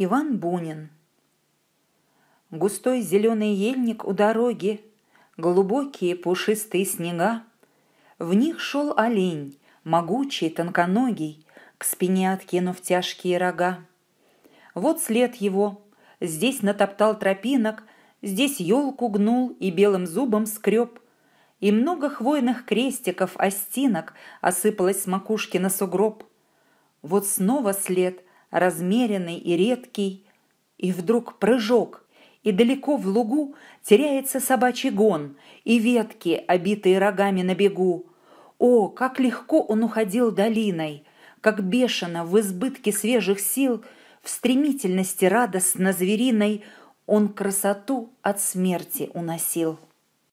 Иван Бунин. Густой зеленый ельник у дороги, Глубокие пушистые снега. В них шел олень, могучий, тонконогий, К спине откинув тяжкие рога. Вот след его, здесь натоптал тропинок, Здесь елку гнул и белым зубом скреб, И много хвойных крестиков, остинок Осыпалось с макушки на сугроб. Вот снова след — размеренный и редкий, и вдруг прыжок, и далеко в лугу теряется собачий гон, и ветки, обитые рогами на бегу. О, как легко он уходил долиной, как бешено в избытке свежих сил, в стремительности радостно звериной он красоту от смерти уносил.